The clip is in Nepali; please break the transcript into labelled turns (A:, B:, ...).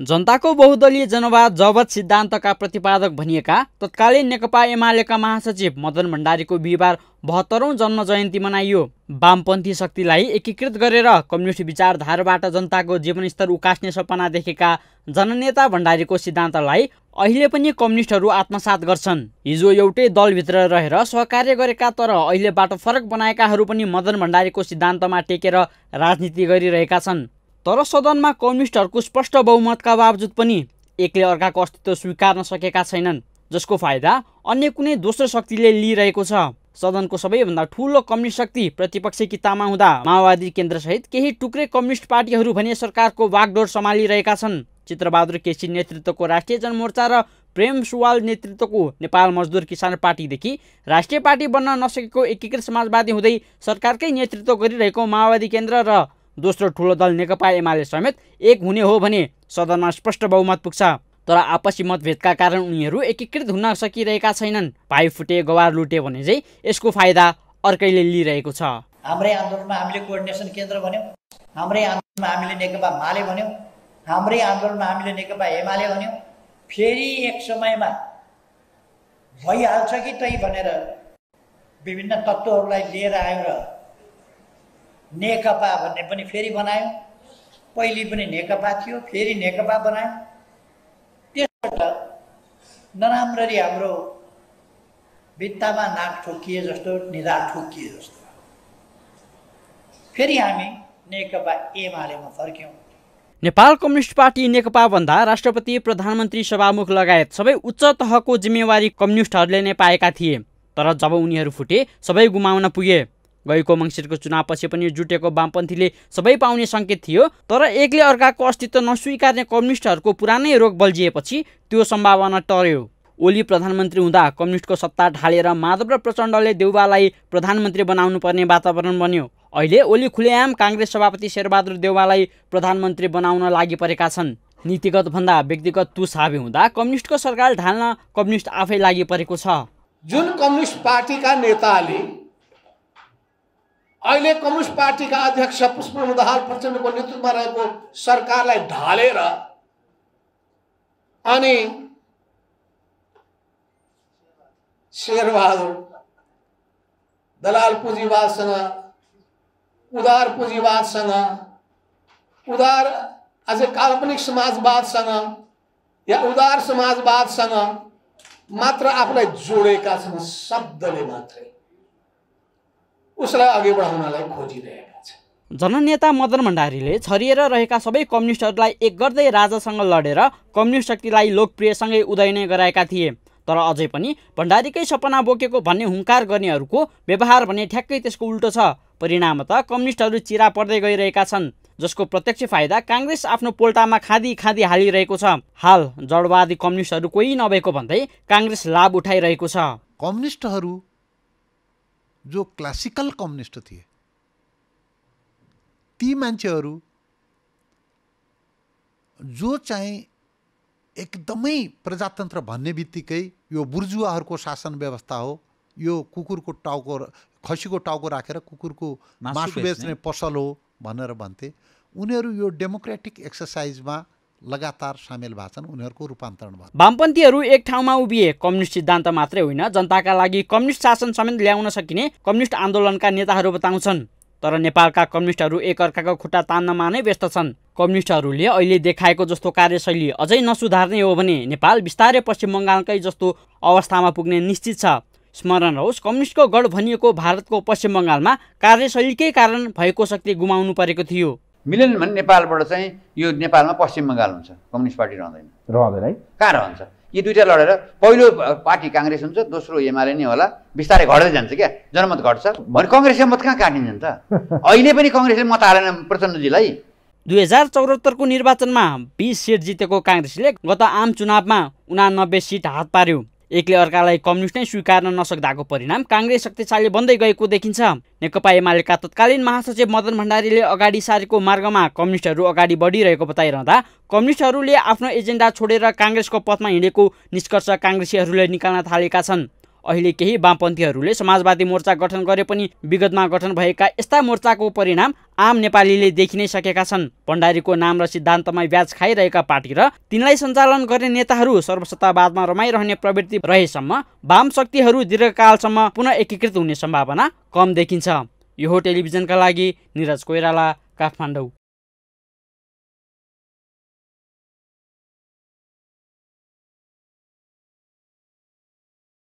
A: जनताको बहुदलीय जनवाद जवत सिद्धान्तका प्रतिपादक भनिएका तत्कालीन नेकपा एमालेका महासचिव मदन भण्डारीको बिहिबार बहत्तरौँ जन्म जयन्ती मनाइयो वामपन्थी शक्तिलाई एकीकृत गरेर कम्युनिस्ट विचारधाराबाट जनताको जीवनस्तर उकास्ने सपना देखेका जननेता भण्डारीको सिद्धान्तलाई अहिले पनि कम्युनिस्टहरू आत्मसात गर्छन् हिजो एउटै दलभित्र रहेर सहकार्य गरेका तर अहिले बाटो फरक बनाएकाहरू पनि मदन भण्डारीको सिद्धान्तमा टेकेर राजनीति गरिरहेका छन् तर सदनमा कम्युनिस्टहरूको स्पष्ट बहुमतका बावजुद पनि एकले अर्काको अस्तित्व स्वीकार्न सकेका छैनन् जसको फाइदा अन्य कुनै दोस्रो शक्तिले लिइरहेको छ सदनको सबैभन्दा ठुलो कम्युनिस्ट शक्ति प्रतिपक्षी कितामा हुँदा माओवादी केन्द्रसहित केही टुक्रे कम्युनिस्ट पार्टीहरू भने सरकारको वागडोर सम्हालिरहेका छन् चित्रबहादुर केसी नेतृत्वको राष्ट्रिय जनमोर्चा र प्रेम सुवाल नेतृत्वको नेपाल मजदुर किसान पार्टीदेखि राष्ट्रिय पार्टी बन्न नसकेको एकीकृत समाजवादी हुँदै सरकारकै नेतृत्व गरिरहेको माओवादी केन्द्र र दोस्रो ठुलो दल नेकपा एमाले समेत एक हुने हो भने सदनमा स्पष्ट बहुमत पुग्छ तर आपसी मतभेदका कारण उनीहरू एकीकृत हुन सकिरहेका छैनन् भाइ फुटे गवार लुटे भने चाहिँ यसको फाइदा अर्कैले लिइरहेको छ
B: हाम्रै आन्दोलनमा हामीले कोअर्डिनेसन केन्द्र भन्यौँ हाम्रै आन्दोलनमा हामीले नेकपा माले भन्यौँ हाम्रै आन्दोलनमा हामीले नेकपा एमाले भन्यौँ फेरि एक समयमा भइहाल्छ कि तै भनेर विभिन्न तत्त्वहरूलाई लिएर आयौँ र नेकपा भन्ने पनि फेरि बनायो पहिले पनि नेकपा थियो फेरि नेकपा बनायो त्यसबाट नराम्ररी हाम्रो भित्तामा नाक ठोकिए जस्तो निधार ठोकिए जस्तो फेरि हामी नेकपा एमालेमा फर्क्यौँ
A: नेपाल कम्युनिस्ट पार्टी नेकपा भन्दा राष्ट्रपति प्रधानमन्त्री सभामुख लगायत सबै उच्च तहको जिम्मेवारी कम्युनिस्टहरूले नै पाएका थिए तर जब उनीहरू फुटे सबै गुमाउन पुगे गएको मङ्सिरको चुनावपछि पनि जुटेको वामपन्थीले सबै पाउने सङ्केत थियो तर एकले अर्काको अस्तित्व नस्वीकार्ने कम्युनिस्टहरूको पुरानै रोग बल्झिएपछि त्यो सम्भावना टर्यो ओली प्रधानमन्त्री हुँदा कम्युनिस्टको सत्ता ढालेर माधव र प्रचण्डले देउवालाई प्रधानमन्त्री बनाउनु पर्ने वातावरण बन्यो अहिले ओली खुलेआम काङ्ग्रेस सभापति शेरबहादुर देउवालाई प्रधानमन्त्री बनाउन लागि परेका छन् नीतिगत भन्दा व्यक्तिगत तुस हाबी हुँदा कम्युनिस्टको सरकार ढाल्न कम्युनिस्ट आफै लागि परेको छ जुन
B: कम्युनिस्ट पार्टीका नेताले अहिले कम्युनिस्ट पार्टीका अध्यक्ष पुष्पम दाहाल प्रचण्डको नेतृत्वमा रहेको सरकारलाई ढालेर
A: अनि शेरबहादुर दलाल पुँजीवादसँग उदार पुँजीवादसँग उदार अझै काल्पनिक समाजवादसँग या उदार समाजवादसँग मात्र आफूलाई जोडेका छन्
B: शब्दले मात्रै उसलाई अघि बढाउनलाई खोजिरहेका
A: जननेता मदन भण्डारीले छरिएर रहेका सबै कम्युनिस्टहरूलाई एक गर्दै राजासँग लडेर कम्युनिस्ट शक्तिलाई लोकप्रियसँगै उदय नै गराएका थिए तर अझै पनि भण्डारीकै सपना बोकेको भन्ने हुङ्कार गर्नेहरूको व्यवहार भने ठ्याक्कै त्यसको उल्टो छ परिणाम त कम्युनिस्टहरू चिरा पर्दै गइरहेका छन् जसको प्रत्यक्ष फाइदा काङ्ग्रेस आफ्नो पोल्टामा खाँदी खाँदी हालिरहेको छ हाल जडवादी कम्युनिस्टहरू कोही नभएको भन्दै काङ्ग्रेस लाभ उठाइरहेको छ कम्युनिस्टहरू जो क्लासिकल कम्युनिस्ट थिए
B: ती मान्छेहरू जो चाहिँ एकदमै प्रजातन्त्र भन्ने बित्तिकै यो बुर्जुवाहरूको शासन व्यवस्था हो यो कुकुरको टाउको खसीको टाउको राखेर कुकुरको मासु बेच्ने पसल हो भनेर भन्थे उनीहरू यो डेमोक्रेटिक एक्सर्साइजमा लगातार सामेल भएको छन् उनीहरूको रूपान्तरण भयो
A: वामपन्थीहरू एक ठाउँमा उभिए कम्युनिस्ट सिद्धान्त मात्रै होइन जनताका लागि कम्युनिस्ट शासन समेत ल्याउन सकिने कम्युनिस्ट आन्दोलनका नेताहरू बताउँछन् तर नेपालका कम्युनिस्टहरू एकअर्काको खुट्टा तान्नमा नै व्यस्त छन् कम्युनिस्टहरूले अहिले देखाएको जस्तो कार्यशैली अझै नसुधार्ने हो भने नेपाल बिस्तारै पश्चिम बङ्गालकै जस्तो अवस्थामा पुग्ने निश्चित छ स्मरण रहोस् कम्युनिस्टको गढ भनिएको भारतको पश्चिम बङ्गालमा कार्यशैलीकै कारण भएको शक्ति गुमाउनु परेको थियो मिलेन भने नेपालबाट चाहिँ यो नेपालमा पश्चिम बङ्गाल हुन्छ कम्युनिस्ट पार्टी रहँदैन रहँदैन है कहाँ रहन्छ यी दुइटा लडेर पहिलो पार्टी काङ्ग्रेस हुन्छ दोस्रो एमाले नै होला बिस्तारै घट्दै जान्छ क्या जनमत घट्छ भने कङ्ग्रेसले मत कहाँ काटिन्छ नि त अहिले पनि कङ्ग्रेसले मत हालेन प्रचण्डजीलाई दुई हजार चौरात्तरको निर्वाचनमा बिस सिट जितेको काङ्ग्रेसले गत आम चुनावमा उनानब्बे सिट हात पार्यो एकले अर्कालाई कम्युनिस्ट नै स्वीकार्न नसक्दाको परिणाम काङ्ग्रेस शक्तिशाली बन्दै गएको देखिन्छ नेकपा एमालेका तत्कालीन महासचिव मदन भण्डारीले अगाडि सारेको मार्गमा कम्युनिस्टहरू अगाडि बढिरहेको बताइरहँदा कम्युनिस्टहरूले आफ्नो एजेन्डा छोडेर काङ्ग्रेसको पथमा हिँडेको निष्कर्ष काङ्ग्रेसीहरूले निकाल्न थालेका छन् अहिले केही वामपन्थीहरूले समाजवादी मोर्चा गठन गरे पनि विगतमा गठन भएका यस्ता मोर्चाको परिणाम आम नेपालीले देखि सकेका छन् भण्डारीको नाम र सिद्धान्तमा ब्याज खाइरहेका पार्टी र तिनलाई सञ्चालन गर्ने नेताहरू सर्वसत्तावादमा रमाइरहने प्रवृत्ति रहेसम्म वाम शक्तिहरू दीर्घकालसम्म पुनः एकीकृत हुने सम्भावना कम देखिन्छ यो टेलिभिजनका लागि निरज कोइराला काठमाडौँ